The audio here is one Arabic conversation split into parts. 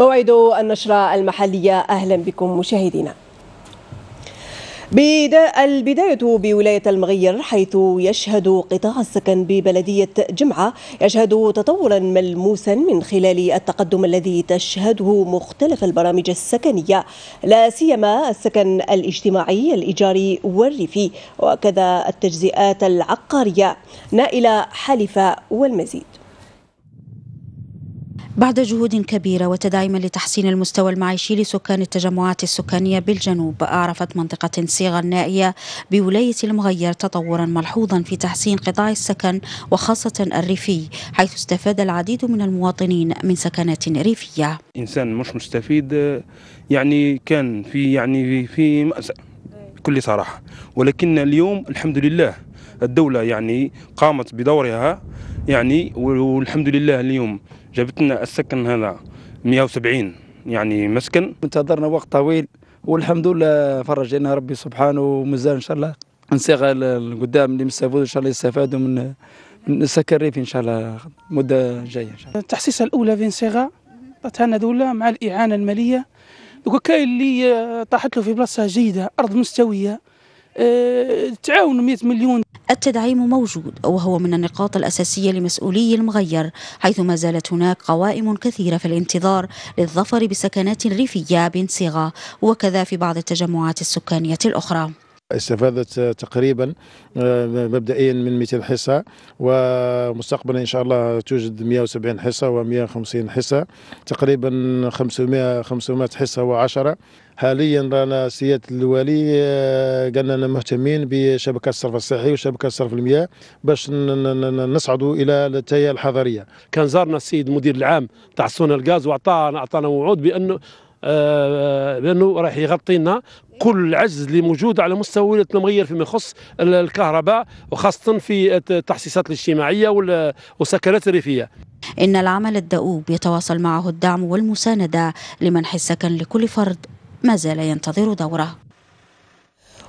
موعد النشرة المحلية أهلا بكم مشاهدينا البداية بولاية المغير حيث يشهد قطاع السكن ببلدية جمعة يشهد تطورا ملموسا من خلال التقدم الذي تشهده مختلف البرامج السكنية لا سيما السكن الاجتماعي الإيجاري والريفي وكذا التجزئات العقارية نائلة حالفة والمزيد بعد جهود كبيرة وتداعم لتحسين المستوى المعيشي لسكان التجمعات السكانية بالجنوب أعرفت منطقة صيغة النائية بولاية المغير تطورا ملحوظا في تحسين قطاع السكن وخاصة الريفي حيث استفاد العديد من المواطنين من سكنات ريفية إنسان مش مستفيد يعني كان في يعني في مأساة بكل صراحة ولكن اليوم الحمد لله الدولة يعني قامت بدورها يعني والحمد لله اليوم جابت لنا السكن هذا 170 يعني مسكن انتظرنا وقت طويل والحمد لله فرج لنا ربي سبحانه ومازال ان شاء الله نسيغ القدام اللي مستفادوا ان شاء الله يستفادوا من من السكن الريفي ان شاء الله المده الجايه ان شاء الله التحسيسه الاولى في نسيغا عطاتها لنا دوله مع الاعانه الماليه دوكا كاين اللي طاحت له في بلاصه جيده ارض مستويه آه، تعاون 100 مليون التدعيم موجود وهو من النقاط الأساسية لمسؤولي المغير حيث ما زالت هناك قوائم كثيرة في الانتظار للظفر بسكنات ريفية بنصيغة وكذا في بعض التجمعات السكانية الأخرى استفادت تقريبا آه، مبدئيا من 200 حصة ومستقبلا إن شاء الله توجد 170 حصة و150 حصة تقريبا 500 500 حصة و10 حاليا رانا سياده الوالي آه، قال لنا مهتمين بشبكه الصرف الصحي وشبكه صرف المياه باش نصعدوا الى التيار الحضريه كان زارنا السيد المدير العام تاع الصونه الغاز واعطانا اعطانا وعود بانه بانه آه، آه، راح يغطي لنا كل العجز اللي موجود على مستوى المغير فيما يخص الكهرباء وخاصه في التخصيصات الاجتماعيه والسكنات الريفيه إن العمل الدؤوب يتواصل معه الدعم والمساندة لمنح السكن لكل فرد ما زال ينتظر دوره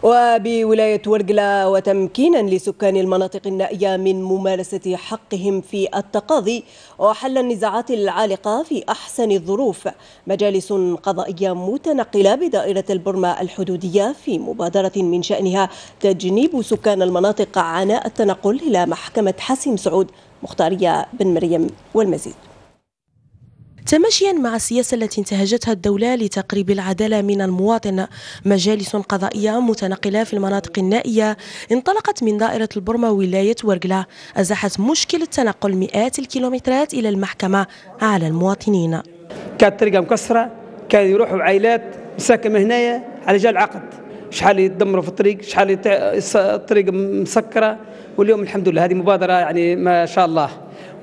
وبولاية ورقلة وتمكينا لسكان المناطق النائية من ممارسة حقهم في التقاضي وحل النزاعات العالقة في أحسن الظروف مجالس قضائية متنقلة بدائرة البرمة الحدودية في مبادرة من شأنها تجنيب سكان المناطق عناء التنقل إلى محكمة حسيم سعود مختارية بن مريم والمزيد تماشيا مع السياسة التي انتهجتها الدولة لتقريب العدالة من المواطن مجالس قضائية متنقلة في المناطق النائية انطلقت من دائرة البرمة ولاية ورقلة أزاحت مشكل التنقل مئات الكيلومترات إلى المحكمة على المواطنين كانت طريقة مكسرة كان يروحوا عائلات مساكمة هنايا على جال عقد شحال يدمروا في الطريق شحال الطريق مسكرة واليوم الحمد لله هذه مبادرة يعني ما شاء الله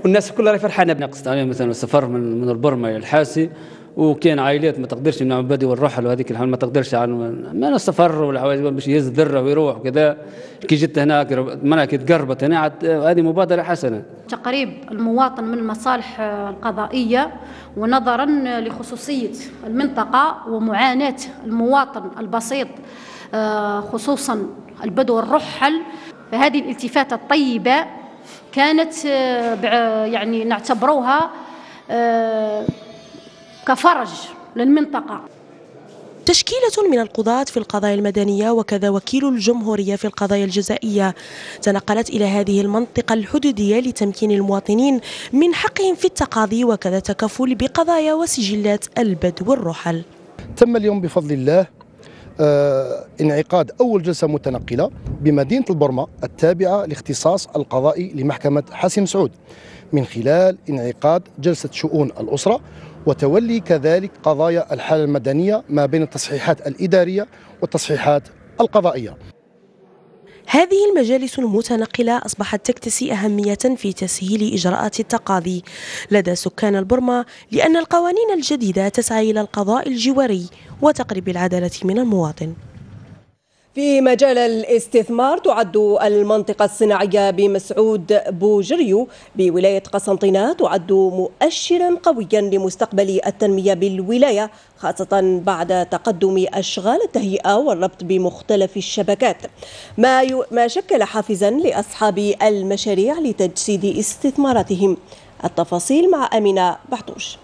والناس كلها راهي فرحانه نقصت عليهم مثلا السفر من من الى للحاسي وكان عائلات ما تقدرش من عبادي والرحل وهذيك الحال ما تقدرش على ما السفر والحوايج باش يهز الذره ويروح وكذا كي جيت هنا معناها كي تقربت هنا هذه مبادره حسنه. تقريب المواطن من المصالح القضائيه ونظرا لخصوصيه المنطقه ومعاناه المواطن البسيط آه، خصوصا البدو الرحل فهذه الالتفاته الطيبه كانت آه، يعني نعتبروها آه، كفرج للمنطقة تشكيلة من القضاة في القضايا المدنية وكذا وكيل الجمهورية في القضايا الجزائية تنقلت إلى هذه المنطقة الحدودية لتمكين المواطنين من حقهم في التقاضي وكذا تكفل بقضايا وسجلات البدو والرحل تم اليوم بفضل الله آه، انعقاد أول جلسة متنقلة بمدينة البرمة التابعة لاختصاص القضائي لمحكمة حاسم سعود من خلال انعقاد جلسة شؤون الأسرة وتولي كذلك قضايا الحالة المدنية ما بين التصحيحات الإدارية والتصحيحات القضائية هذه المجالس المتنقلة أصبحت تكتسي أهمية في تسهيل إجراءات التقاضي لدى سكان البرما لأن القوانين الجديدة تسعى إلى القضاء الجواري وتقريب العدالة من المواطن في مجال الاستثمار تعد المنطقة الصناعية بمسعود بوجريو بولاية قسنطينة تعد مؤشرا قويا لمستقبل التنمية بالولاية خاصة بعد تقدم أشغال التهيئة والربط بمختلف الشبكات ما, ي... ما شكل حافزا لأصحاب المشاريع لتجسيد استثماراتهم التفاصيل مع أمينة بحطوش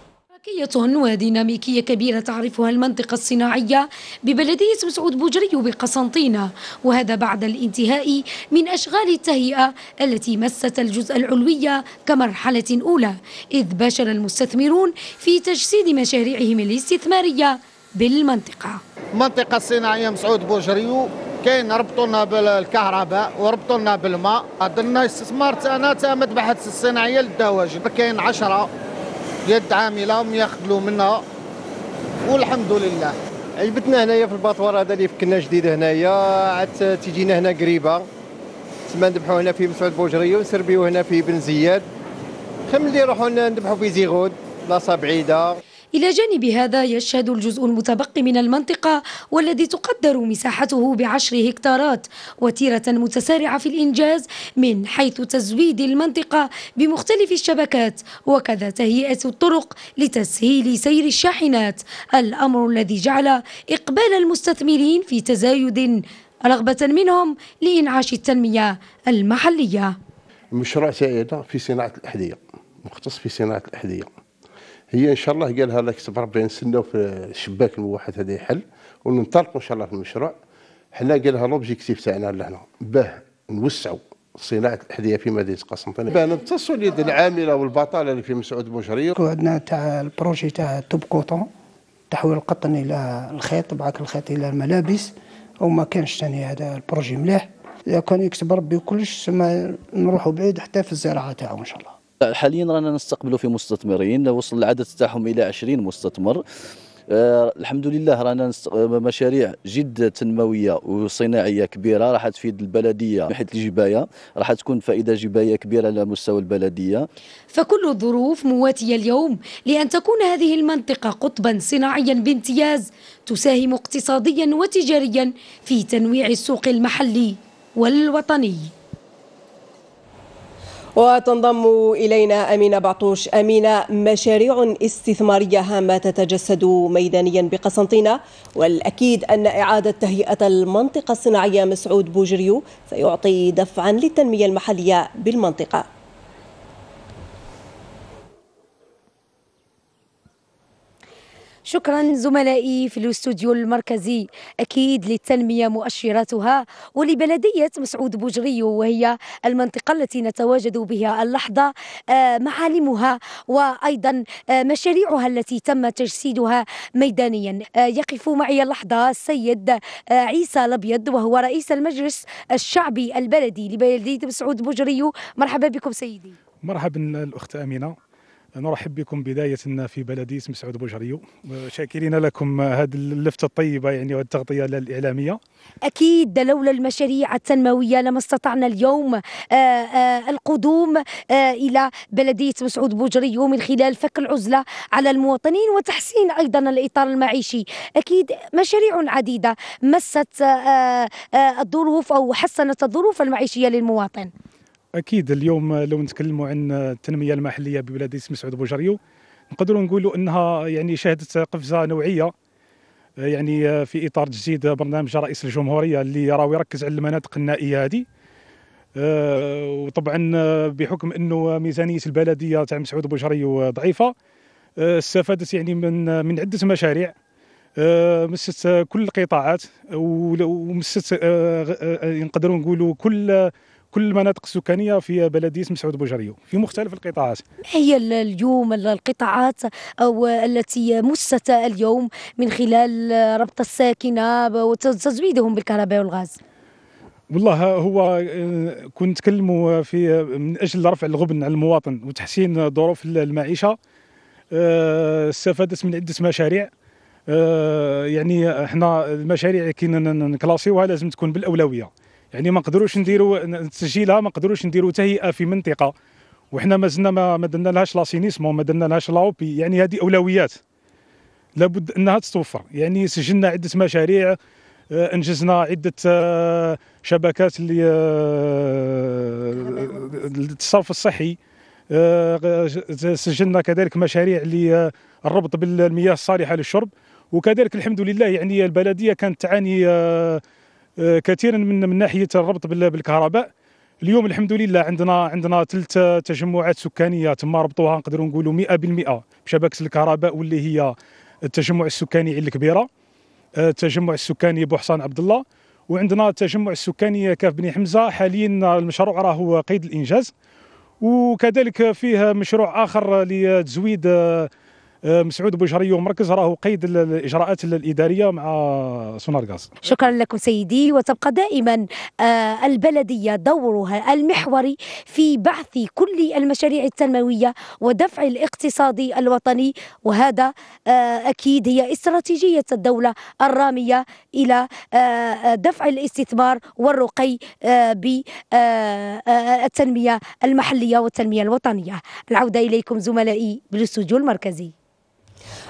حركية وديناميكية كبيرة تعرفها المنطقة الصناعية ببلدية مسعود بوجري بقسنطينة وهذا بعد الانتهاء من أشغال التهيئة التي مست الجزء العلوي كمرحلة أولى إذ باشر المستثمرون في تجسيد مشاريعهم الاستثمارية بالمنطقة المنطقة الصناعية مسعود بوجريو كاين ربطونا بالكهرباء وربطونا بالماء عندنا استثمار تاعنا تاع مذبحة الصناعية للدواجن كاين 10 يد عامله هم ياخذوا منها والحمد لله عجبتنا هنايا في الباطوار هذا اللي فكنا جديد هنايا عاد تجينا هنا قريبه تما نذبحوا هنا في مسعود بوجري ونسربيو هنا في بن زياد اللي نروحوا نذبحوا في زيغود بلاصه بعيده إلى جانب هذا يشهد الجزء المتبقي من المنطقة والذي تقدر مساحته بعشر هكتارات وتيرة متسارعة في الإنجاز من حيث تزويد المنطقة بمختلف الشبكات وكذا تهيئة الطرق لتسهيل سير الشاحنات الأمر الذي جعل إقبال المستثمرين في تزايد رغبة منهم لإنعاش التنمية المحلية مشروع سائدة في صناعة الأحذية مختص في صناعة الأحذية هي ان شاء الله قالها الله يكتب ربي نستناو في الشباك الموحد هذا يحل وننطلقوا ان شاء الله في المشروع حنا قالها لوبجيكتيف تاعنا لهنا باه نوسعوا صناعه الاحذيه في مدينه قسنطينه باه نمتصوا اليد العامله والبطاله اللي في مسعود بوشري عندنا تاع البروجي تاع توب كوتون تحويل القطن الى الخيط بعك الخيط الى الملابس وما كانش ثاني هذا البروجي مليح كان يكتب ربي كلش سما نروحوا بعيد حتى في الزراعه تاعو ان شاء الله حاليا رانا نستقبلوا في مستثمرين وصل العدد تاعهم الى 20 مستثمر آه الحمد لله رانا آه، مشاريع جد تنمويه وصناعيه كبيره راح تفيد البلديه من حيث الجبايه راح تكون فائده جبايه كبيره على مستوى البلديه فكل الظروف مواتيه اليوم لان تكون هذه المنطقه قطبا صناعيا بامتياز تساهم اقتصاديا وتجاريا في تنويع السوق المحلي والوطني وتنضم إلينا أمينة بعطوش أمينة مشاريع استثمارية هامة تتجسد ميدانيا بقسنطينة والأكيد أن إعادة تهيئة المنطقة الصناعية مسعود بوجريو سيعطي دفعا للتنمية المحلية بالمنطقة شكرا زملائي في الاستوديو المركزي أكيد للتنمية مؤشراتها ولبلدية مسعود بوجريو وهي المنطقة التي نتواجد بها اللحظة آه، معالمها وأيضا آه، مشاريعها التي تم تجسيدها ميدانيا آه، يقف معي اللحظة السيد عيسى الأبيض وهو رئيس المجلس الشعبي البلدي لبلدية مسعود بوجريو مرحبا بكم سيدي مرحبا الأخت أمينة نرحب بكم بداية في بلدي اسم سعود بوجريو شاكرين لكم هذه اللفتة الطيبة يعني والتغطية الإعلامية أكيد لولا المشاريع التنموية لما استطعنا اليوم آآ آه، آآ آه، القدوم آآ آه، إلى بلدية مسعود بوجريو من خلال فك العزلة على المواطنين وتحسين أيضا الإطار المعيشي أكيد مشاريع عديدة مست الظروف أو حسنت الظروف المعيشية للمواطن اكيد اليوم لو نتكلموا عن التنميه المحليه ببلاد اسم سعود بوجريو نقدروا نقولوا انها يعني شهدت قفزه نوعيه يعني في اطار تجديد برنامج رئيس الجمهوريه اللي راه يركز على المناطق النائيه هذه آه، وطبعا بحكم انه ميزانيه البلديه تاع مسعود بوجري ضعيفه آه، استفادت يعني من من عده مشاريع آه، مست كل القطاعات ومست يعني نقدروا نقولوا كل كل المناطق السكانيه في بلديه مسعود بوجريو في مختلف القطاعات ما هي اليوم القطاعات او التي مست اليوم من خلال ربط الساكنه وتزويدهم بالكهرباء والغاز والله هو آه، كنت كلمه في آه، من اجل رفع الغبن على المواطن وتحسين ظروف المعيشه آه، استفادت من عده مشاريع يعني احنا المشاريع كي نكلاسيوها لازم تكون بالاولويه يعني ما نقدروش نديروا نسجلها ما نقدروش نديروا تهيئه في منطقه وحنا مازلنا ما ما درنا لهاش لاسينيسمون ما درنا لهاش لاوبي يعني هذه اولويات لابد انها تتوفر يعني سجلنا عده مشاريع آه، انجزنا عده آه، شبكات اللي آه، الصحي سجلنا كذلك مشاريع للربط بالمياه الصالحه للشرب وكذلك الحمد لله يعني البلديه كانت تعاني آه، كثيرا من من ناحيه الربط بالكهرباء اليوم الحمد لله عندنا عندنا ثلاث تجمعات سكانيه تم ربطوها نقدروا نقولوا 100% بشبكه الكهرباء واللي هي التجمع السكاني عين الكبيره آه، التجمع السكاني بوحصان عبد الله وعندنا التجمع السكاني كاف بني حمزه حاليا المشروع راهو قيد الانجاز وكذلك فيه مشروع اخر لتزويد آه، آه، مسعود بوجهري ومركز راه قيد الاجراءات الاداريه مع سونارغاز شكرا لكم سيدي وتبقى دائما آه، البلديه دورها المحوري في بحث كل المشاريع التنمويه ودفع الاقتصاد الوطني وهذا آه، اكيد هي استراتيجيه الدوله الراميه الى دفع الاستثمار والرقي بالتنميه المحليه والتنميه الوطنيه العوده اليكم زملائي بالاستوديو المركزي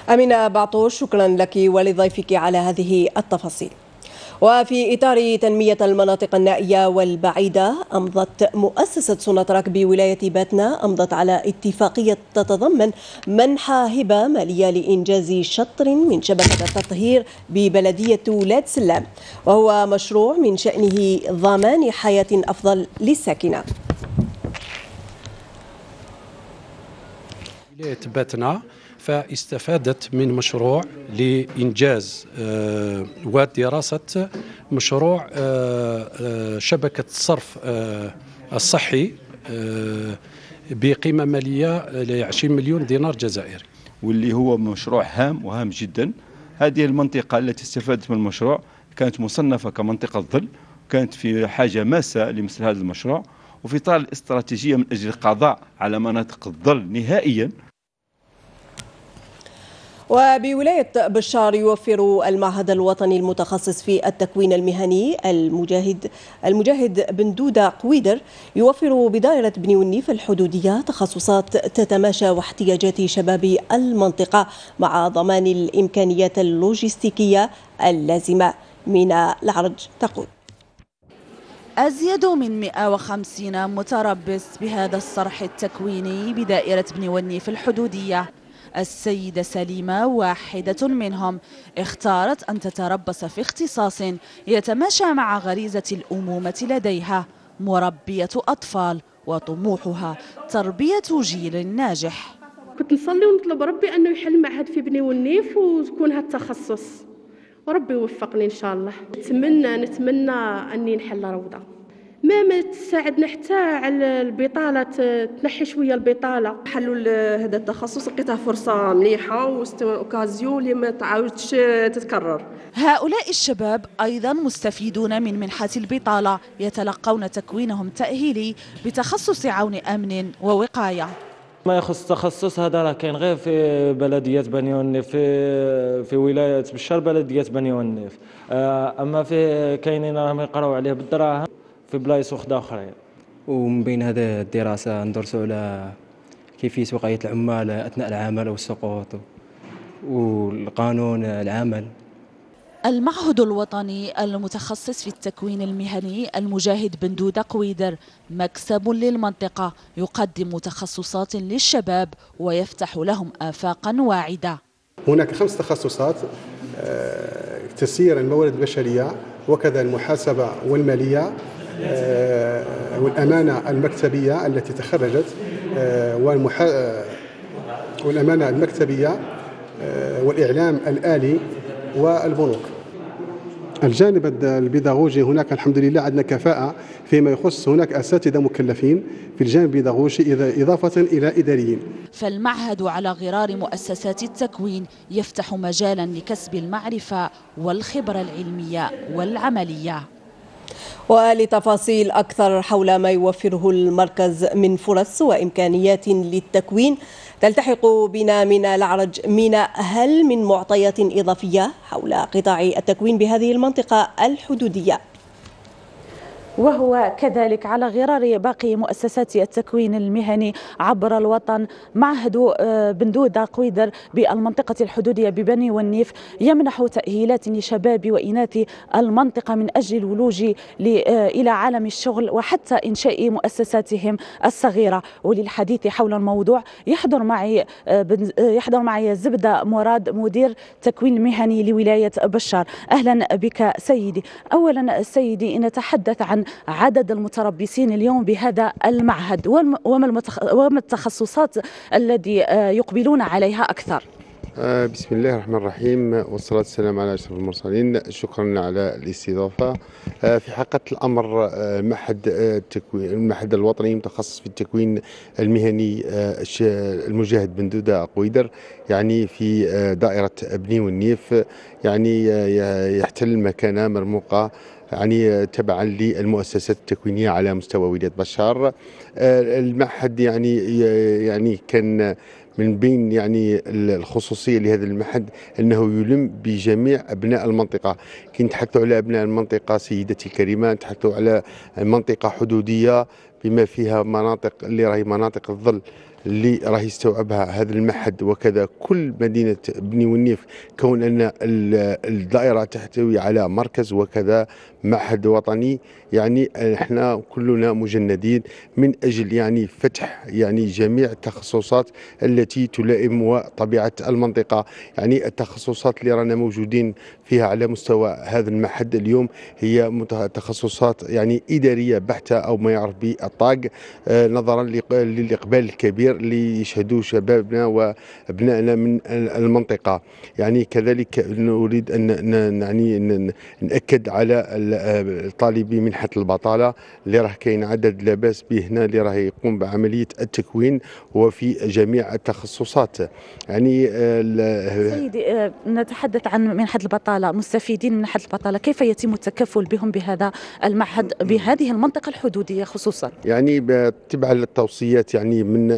أمينة بعطوش شكرا لك ولضيفك على هذه التفاصيل وفي إطار تنمية المناطق النائية والبعيدة أمضت مؤسسة سوناتراك بولاية باتنا أمضت على اتفاقية تتضمن منحة هبة مالية لإنجاز شطر من شبكة التطهير ببلدية ولاد سلام وهو مشروع من شأنه ضمان حياة أفضل للساكنة ولاية باتنا فاستفادت من مشروع لإنجاز آه، ودراسة مشروع آه، آه، شبكة الصرف الصحي بقيمة مالية ل 20 مليون دينار جزائري واللي هو مشروع هام وهام جدا هذه المنطقة التي استفادت من المشروع كانت مصنفة كمنطقة ظل كانت في حاجة ماسة لمثل هذا المشروع وفي طال الاستراتيجية من أجل القضاء على مناطق الظل نهائيا وبولاية بشار يوفر المعهد الوطني المتخصص في التكوين المهني المجاهد المجاهد بن دودة قويدر يوفر بدائرة بني ونيف الحدودية تخصصات تتماشى واحتياجات شباب المنطقة مع ضمان الإمكانيات اللوجستيكية اللازمة من العرج تقول أزيد من 150 متربص بهذا الصرح التكويني بدائرة بني ونيف الحدودية السيدة سليمة واحدة منهم اختارت أن تتربص في اختصاص يتماشى مع غريزة الأمومة لديها مربية أطفال وطموحها تربية جيل ناجح كنت نصلي ونطلب ربي أنه يحل معهد في بني والنيف وتكون هذا التخصص وربي يوفقني إن شاء الله نتمنى نتمنى أني نحل روضة ما ما تساعدنا حتى على البطاله تنحي شويه البطاله حلوا هذا التخصص لقيته فرصه مليحه اوكازيون اللي ما تعاودش تتكرر هؤلاء الشباب ايضا مستفيدون من منحه البطاله يتلقون تكوينهم تاهيلي بتخصص عون امن ووقايه ما يخص التخصص هذا راه كاين غير في بلديه بني ونيف في في ولايه بشار بلديه بني ونيف آه، اما في كاينين راهم يقراو عليه بالدراهم في بلايص وحده اخرين ومن بين هذه الدراسه ندرسوا على كيفيه وقايه العمال اثناء العمل او السقوط والقانون العمل المعهد الوطني المتخصص في التكوين المهني المجاهد بن دودة قويدر مكسب للمنطقة يقدم تخصصات للشباب ويفتح لهم آفاقا واعدة هناك خمس تخصصات آه، تسيير الموارد البشرية وكذا المحاسبة والمالية آه، والأمانة المكتبية التي تخرجت آه، آه، والأمانة المكتبية والإعلام الآلي والبنوك الجانب البيداغوجي هناك الحمد لله عندنا كفاءة فيما يخص هناك أساتذة مكلفين في الجانب البيداغوجي إضافة إلى إداريين فالمعهد على غرار مؤسسات التكوين يفتح مجالا لكسب المعرفة والخبرة العلمية والعملية ولتفاصيل أكثر حول ما يوفره المركز من فرص وإمكانيات للتكوين تلتحق بنا من العرج ميناء هل من معطيات إضافية حول قطاع التكوين بهذه المنطقة الحدودية؟ وهو كذلك على غرار باقي مؤسسات التكوين المهني عبر الوطن معهد آه، بن قويدر بالمنطقة الحدودية ببني والنيف يمنح تأهيلات لشباب وإناث المنطقة من أجل الولوج آه، إلى عالم الشغل وحتى إنشاء مؤسساتهم الصغيرة وللحديث حول الموضوع يحضر معي آه، يحضر معي زبدة مراد مدير تكوين مهني لولاية بشار أهلا بك سيدي أولا سيدي نتحدث عن عدد المتربصين اليوم بهذا المعهد وما التخصصات التي آه، يقبلون عليها أكثر آه، بسم الله الرحمن الرحيم والصلاة والسلام على أشرف المرسلين شكرا على الاستضافة آه، في حقيقة الأمر آه، معهد التكوين المعهد الوطني متخصص في التكوين المهني المجاهد بن دودة قويدر يعني في دائرة بني والنيف يعني يحتل مكانة مرموقة يعني تبعا للمؤسسات التكوينيه على مستوى ولايه بشار المعهد يعني يعني كان من بين يعني الخصوصيه لهذا المعهد انه يلم بجميع ابناء المنطقه كي نتحدثوا على ابناء المنطقه سيدتي الكريمه نتحدثوا على منطقه حدوديه بما فيها مناطق اللي راهي مناطق الظل اللي راه يستوعبها هذا المعهد وكذا كل مدينه بني ونيف كون ان الدائره تحتوي على مركز وكذا معهد وطني يعني احنا كلنا مجندين من اجل يعني فتح يعني جميع التخصصات التي تلائم طبيعه المنطقه يعني التخصصات اللي رانا موجودين فيها على مستوى هذا المعهد اليوم هي تخصصات يعني اداريه بحته او ما يعرف بالطاق آه، نظرا للاقبال الكبير الخير اللي يشهدوه شبابنا وابنائنا من المنطقه يعني كذلك نريد ان يعني ناكد على الطالبي منحه البطاله اللي راه كاين عدد لا باس به هنا اللي راه يقوم بعمليه التكوين وفي جميع التخصصات يعني آه، سيدي آه، نتحدث عن منحه البطاله مستفيدين من منحه البطاله كيف يتم التكفل بهم بهذا المعهد بهذه المنطقه الحدوديه خصوصا يعني تبع للتوصيات يعني من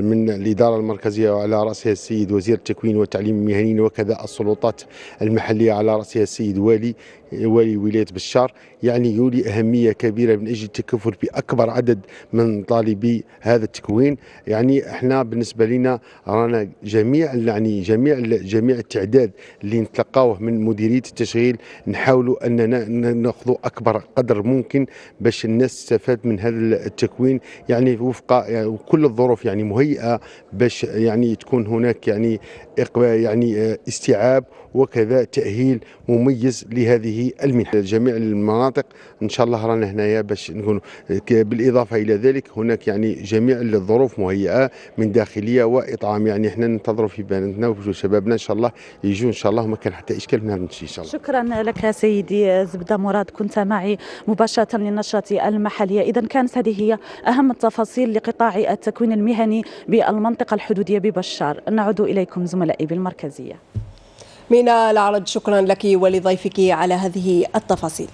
من الإدارة المركزية وعلى رأسها السيد وزير التكوين والتعليم المهني وكذا السلطات المحلية على رأسها السيد والي ولي ولايه بشار يعني يولي اهميه كبيره من اجل التكفل باكبر عدد من طالبي هذا التكوين يعني احنا بالنسبه لنا رانا جميع يعني جميع جميع التعداد اللي نتلقاوه من مديريه التشغيل نحاولوا اننا ناخذوا اكبر قدر ممكن باش الناس تستفاد من هذا التكوين يعني وفق يعني كل الظروف يعني مهيئه باش يعني تكون هناك يعني يعني آه، استيعاب وكذا تاهيل مميز لهذه المنحه جميع المناطق ان شاء الله رانا هنايا باش نكون بالاضافه الى ذلك هناك يعني جميع الظروف مهيئه من داخليه واطعام يعني احنا ننتظروا في بناتنا وشبابنا ان شاء الله يجوا ان شاء الله ما كان حتى اشكال من هذا الشيء ان شاء الله شكرا لك سيدي زبده مراد كنت معي مباشره للنشره المحليه اذا كانت هذه هي اهم التفاصيل لقطاع التكوين المهني بالمنطقه الحدوديه ببشار نعود اليكم زملائي بالمركزيه من العرض شكرا لك ولضيفك على هذه التفاصيل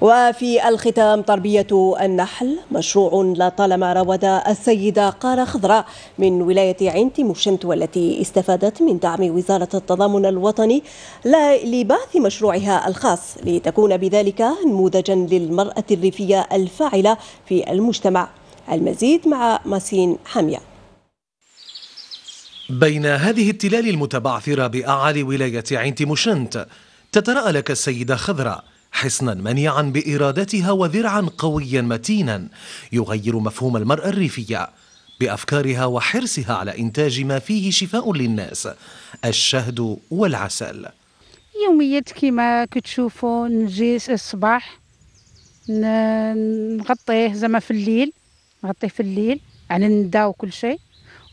وفي الختام تربية النحل مشروع لطالما رود السيدة قارة خضراء من ولاية عين تيموشنت والتي استفادت من دعم وزارة التضامن الوطني لبعث مشروعها الخاص لتكون بذلك نموذجا للمرأة الريفية الفاعلة في المجتمع المزيد مع ماسين حاميه بين هذه التلال المتبعثرة بأعالي ولاية عين تيموشنت تترأى لك السيدة خضراء حصنا منيعا بإرادتها وذرعا قويا متينا يغير مفهوم المرأة الريفية بأفكارها وحرصها على إنتاج ما فيه شفاء للناس الشهد والعسل يوميات كما كتشوفوا نجي الصباح نغطيه زعما في الليل نغطيه في الليل على يعني الندا وكل شيء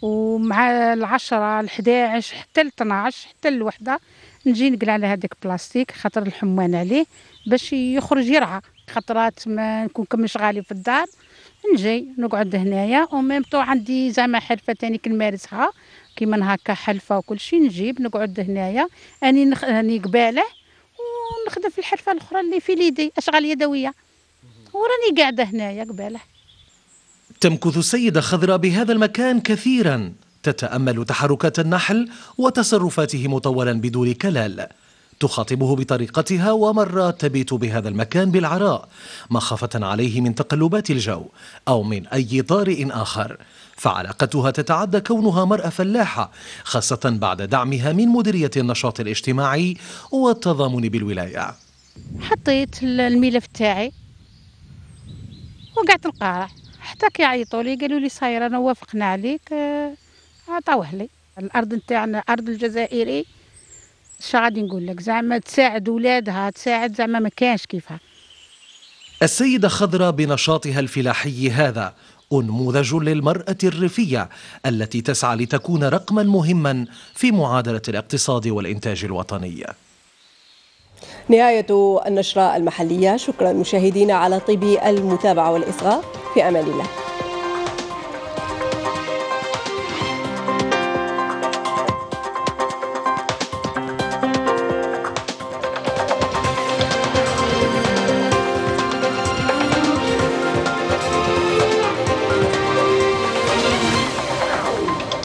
ومع العشرة الحداعش حتى لطناعش حتى الوحدة نجي نقلع على هذاك البلاستيك خاطر الحمان عليه باش يخرج يرعى خطرات ما نكون كمش غالي في الدار نجي نقعد هنايا وميم طو عندي زعما حرفه ثاني كنمارسها كيما هكا حلفه وكل شيء نجيب نقعد هنايا اني نخ... اني قباله ونخدم في الحرفه الاخرى اللي في ليدي اشغال يدويه وراني قاعده هنايا قباله تمكث السيدة خضرة بهذا المكان كثيرا تتأمل تحركات النحل وتصرفاته مطولا بدون كلال تخاطبه بطريقتها ومرات تبيت بهذا المكان بالعراء مخافة عليه من تقلبات الجو أو من أي طارئ آخر فعلاقتها تتعدى كونها مرأة فلاحة خاصة بعد دعمها من مديرية النشاط الاجتماعي والتضامن بالولاية حطيت الملف تاعي وقعت القاعه حتى كيعيطوا لي قالوا لي صاير انا وافقنا عليك آه، عطاوه لي الارض نتاعنا ارض الجزائري اش غادي نقول لك زعما تساعد ولادها تساعد زعما ما كانش كيفها السيدة خضرة بنشاطها الفلاحي هذا أنموذج للمرأة الريفية التي تسعى لتكون رقما مهما في معادلة الاقتصاد والإنتاج الوطني نهاية النشرة المحلية شكرا مشاهدينا على طيب المتابعة والإصغاء في أمان الله